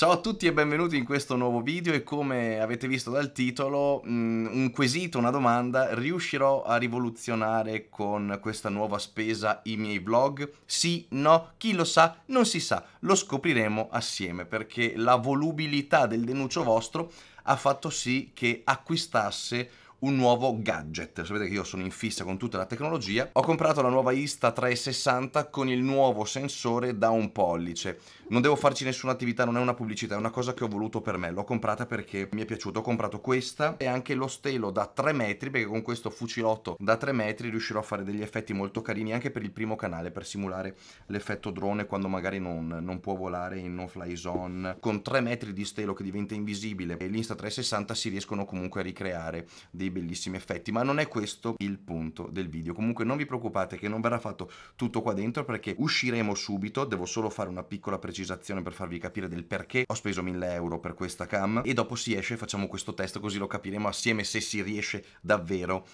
Ciao a tutti e benvenuti in questo nuovo video e come avete visto dal titolo, mm, un quesito, una domanda, riuscirò a rivoluzionare con questa nuova spesa i miei vlog? Sì, no, chi lo sa, non si sa, lo scopriremo assieme perché la volubilità del denuncio vostro ha fatto sì che acquistasse un nuovo gadget. Sapete che io sono in fissa con tutta la tecnologia. Ho comprato la nuova Insta 360 con il nuovo sensore da un pollice. Non devo farci nessuna attività, non è una pubblicità, è una cosa che ho voluto per me. L'ho comprata perché mi è piaciuto. Ho comprato questa e anche lo stelo da 3 metri, perché con questo fucilotto da 3 metri riuscirò a fare degli effetti molto carini anche per il primo canale, per simulare l'effetto drone quando magari non, non può volare in no-fly zone. Con 3 metri di stelo che diventa invisibile e l'Insta 360 si riescono comunque a ricreare dei dei bellissimi effetti, ma non è questo il punto del video. Comunque non vi preoccupate che non verrà fatto tutto qua dentro perché usciremo subito, devo solo fare una piccola precisazione per farvi capire del perché ho speso 1000 euro per questa cam e dopo si esce facciamo questo test così lo capiremo assieme se si riesce davvero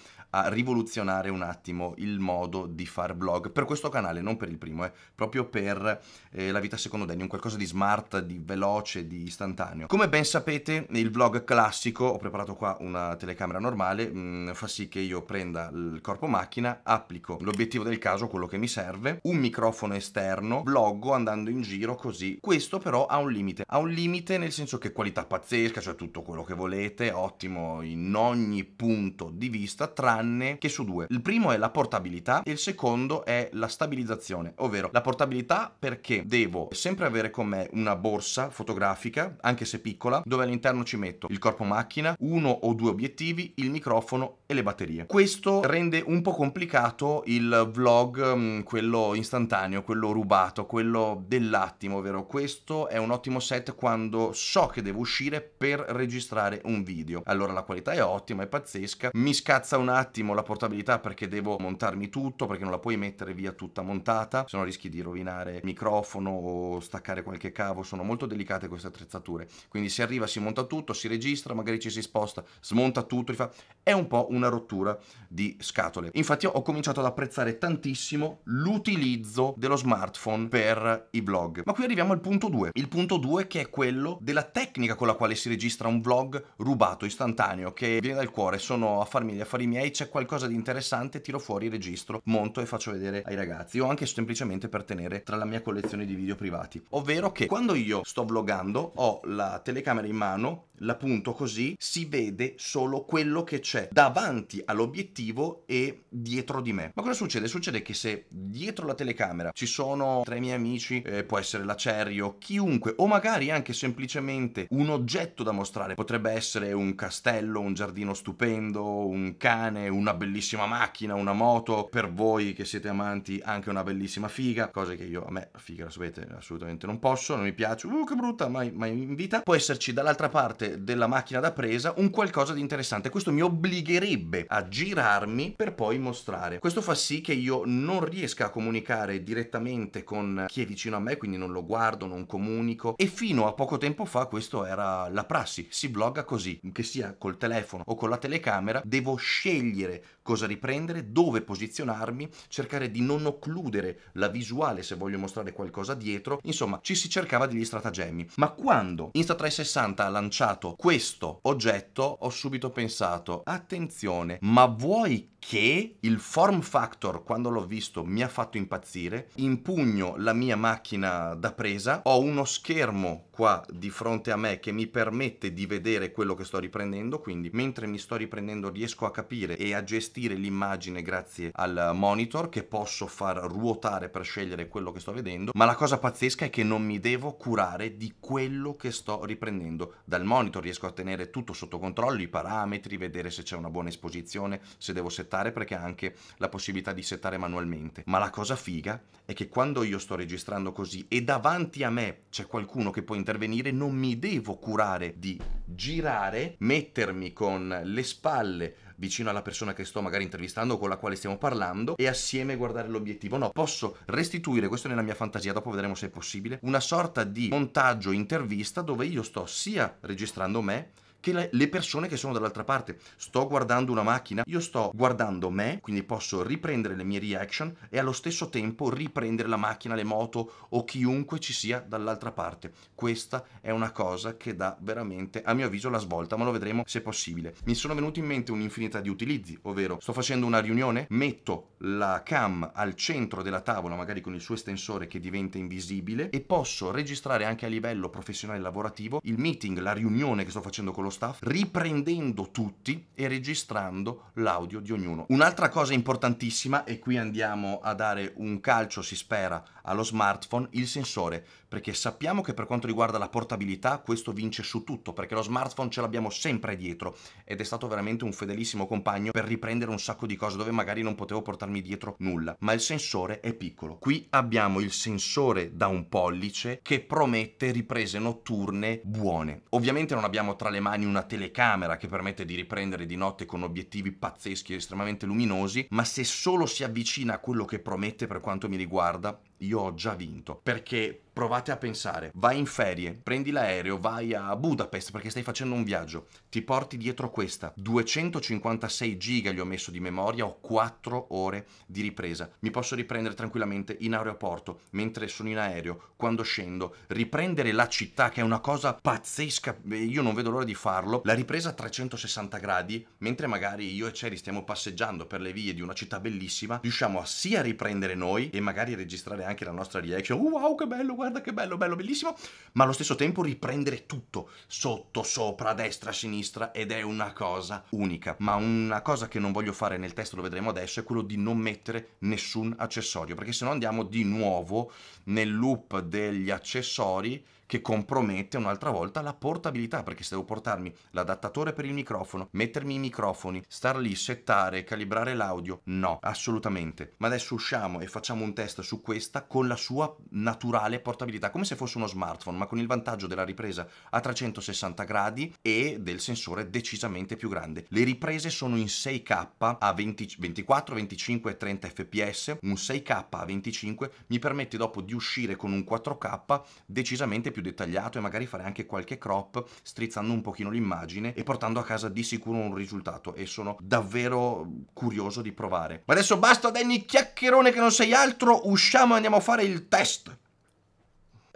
a rivoluzionare un attimo il modo di far blog per questo canale, non per il primo, eh, proprio per eh, la vita secondo Danny, un qualcosa di smart, di veloce, di istantaneo. Come ben sapete, il vlog classico, ho preparato qua una telecamera normale, mh, mm, fa sì che io prenda il corpo macchina, applico l'obiettivo del caso, quello che mi serve, un microfono esterno, vloggo andando in giro così. Questo però ha un limite, ha un limite nel senso che qualità pazzesca, cioè tutto quello che volete, ottimo in ogni punto di vista, tranne tranne che su due. Il primo è la portabilità e il secondo è la stabilizzazione, ovvero la portabilità perché devo sempre avere con me una borsa fotografica, anche se piccola, dove all'interno ci metto il corpo macchina, uno o due obiettivi, il microfono e le batterie. Questo rende un po' complicato il vlog, mm, quello istantaneo, quello rubato, quello dell'attimo, ovvero questo è un ottimo set quando so che devo uscire per registrare un video. Allora la qualità è ottima, è pazzesca, mi scazza un attimo attimo la portabilità perché devo montarmi tutto, perché non la puoi mettere via tutta montata, se no rischi di rovinare il microfono o staccare qualche cavo, sono molto delicate queste attrezzature. Quindi si arriva, si monta tutto, si registra, magari ci si sposta, smonta tutto, rifà. è un po' una rottura di scatole. Infatti ho cominciato ad apprezzare tantissimo l'utilizzo dello smartphone per i vlog. Ma qui arriviamo al punto 2. Il punto 2 che è quello della tecnica con la quale si registra un vlog rubato, istantaneo, che viene dal cuore. Sono a farmi gli affari miei, c'è qualcosa di interessante, tiro fuori, il registro, monto e faccio vedere ai ragazzi o anche semplicemente per tenere tra la mia collezione di video privati. Ovvero che quando io sto vloggando ho la telecamera in mano, la punto così, si vede solo quello che c'è davanti all'obiettivo e dietro di me. Ma cosa succede? Succede che se dietro la telecamera ci sono tre miei amici, eh, può essere l'acerio, chiunque, o magari anche semplicemente un oggetto da mostrare, potrebbe essere un castello, un giardino stupendo, un cane, una bellissima macchina, una moto, per voi che siete amanti anche una bellissima figa, cosa che io a me figa, lo sapete, assolutamente non posso, non mi piace, uh, che brutta, mai, mai in vita. Può esserci dall'altra parte della macchina da presa un qualcosa di interessante, questo mi obbligherebbe a girarmi per poi mostrare. Questo fa sì che io non riesca a comunicare direttamente con chi è vicino a me, quindi non lo guardo, non comunico e fino a poco tempo fa questo era la prassi, si vlogga così, che sia col telefono o con la telecamera, devo scegliere scegliere cosa riprendere, dove posizionarmi, cercare di non occludere la visuale se voglio mostrare qualcosa dietro, insomma ci si cercava degli stratagemmi. Ma quando Insta360 ha lanciato questo oggetto ho subito pensato, attenzione, ma vuoi che il form factor quando l'ho visto mi ha fatto impazzire? Impugno la mia macchina da presa, ho uno schermo qua di fronte a me che mi permette di vedere quello che sto riprendendo, quindi mentre mi sto riprendendo riesco a capire e a gestire l'immagine grazie al monitor che posso far ruotare per scegliere quello che sto vedendo, ma la cosa pazzesca è che non mi devo curare di quello che sto riprendendo. Dal monitor riesco a tenere tutto sotto controllo, i parametri, vedere se c'è una buona esposizione, se devo settare perché ha anche la possibilità di settare manualmente. Ma la cosa figa è che quando io sto registrando così e davanti a me c'è qualcuno che può intervenire, non mi devo curare di girare, mettermi con le spalle vicino alla persona che sto magari intervistando o con la quale stiamo parlando e assieme guardare l'obiettivo. No, posso restituire, questo nella mia fantasia, dopo vedremo se è possibile, una sorta di montaggio intervista dove io sto sia registrando me, che le persone che sono dall'altra parte. Sto guardando una macchina, io sto guardando me, quindi posso riprendere le mie reaction e allo stesso tempo riprendere la macchina, le moto o chiunque ci sia dall'altra parte. Questa è una cosa che dà veramente, a mio avviso, la svolta, ma lo vedremo se possibile. Mi sono venuti in mente un'infinità di utilizzi, ovvero sto facendo una riunione, metto la cam al centro della tavola, magari con il suo estensore che diventa invisibile e posso registrare anche a livello professionale lavorativo il meeting, la riunione che sto facendo con lo staff, riprendendo tutti e registrando l'audio di ognuno. Un'altra cosa importantissima, e qui andiamo a dare un calcio, si spera, allo smartphone, il sensore, perché sappiamo che per quanto riguarda la portabilità questo vince su tutto, perché lo smartphone ce l'abbiamo sempre dietro ed è stato veramente un fedelissimo compagno per riprendere un sacco di cose dove magari non potevo portarmi dietro nulla, ma il sensore è piccolo. Qui abbiamo il sensore da un pollice che promette riprese notturne buone. Ovviamente non abbiamo tra le mani mani una telecamera che permette di riprendere di notte con obiettivi pazzeschi e estremamente luminosi, ma se solo si avvicina a quello che promette per quanto mi riguarda, io ho già vinto, perché Provate a pensare, vai in ferie, prendi l'aereo, vai a Budapest perché stai facendo un viaggio, ti porti dietro questa, 256 giga gli ho messo di memoria, ho 4 ore di ripresa, mi posso riprendere tranquillamente in aeroporto, mentre sono in aereo, quando scendo, riprendere la città che è una cosa pazzesca, io non vedo l'ora di farlo, la ripresa a 360 gradi, mentre magari io e Ceri stiamo passeggiando per le vie di una città bellissima, riusciamo a sia riprendere noi e magari registrare anche la nostra reaction, wow che bello, guarda guarda che bello, bello, bellissimo, ma allo stesso tempo riprendere tutto sotto, sopra, destra, sinistra ed è una cosa unica. Ma una cosa che non voglio fare nel testo, lo vedremo adesso, è quello di non mettere nessun accessorio, perché se no andiamo di nuovo nel loop degli accessori che compromette un'altra volta la portabilità, perché se devo portarmi l'adattatore per il microfono, mettermi i microfoni, star lì, settare, calibrare l'audio, no, assolutamente. Ma adesso usciamo e facciamo un test su questa con la sua naturale portabilità, come se fosse uno smartphone, ma con il vantaggio della ripresa a 360 gradi e del sensore decisamente più grande. Le riprese sono in 6K a 20, 24, 25 e 30 fps, un 6K a 25 mi permette dopo di uscire con un 4K decisamente più più dettagliato e magari fare anche qualche crop strizzando un pochino l'immagine e portando a casa di sicuro un risultato e sono davvero curioso di provare. Ma adesso basta Danny chiacchierone che non sei altro, usciamo e andiamo a fare il test!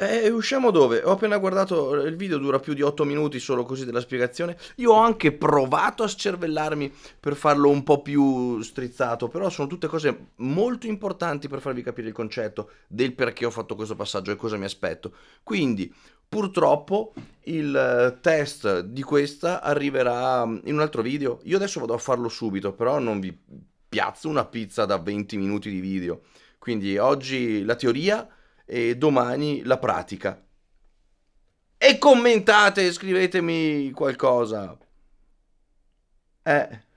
E eh, eh, usciamo dove? Ho appena guardato, eh, il video dura più di 8 minuti solo così della spiegazione. Io ho anche provato a scervellarmi per farlo un po' più strizzato, però sono tutte cose molto importanti per farvi capire il concetto del perché ho fatto questo passaggio e cosa mi aspetto. Quindi, purtroppo, il test di questa arriverà mm, in un altro video. Io adesso vado a farlo subito, però non vi piazzo una pizza da 20 minuti di video. Quindi oggi la teoria e domani la pratica. E commentate, scrivetemi qualcosa. Eh.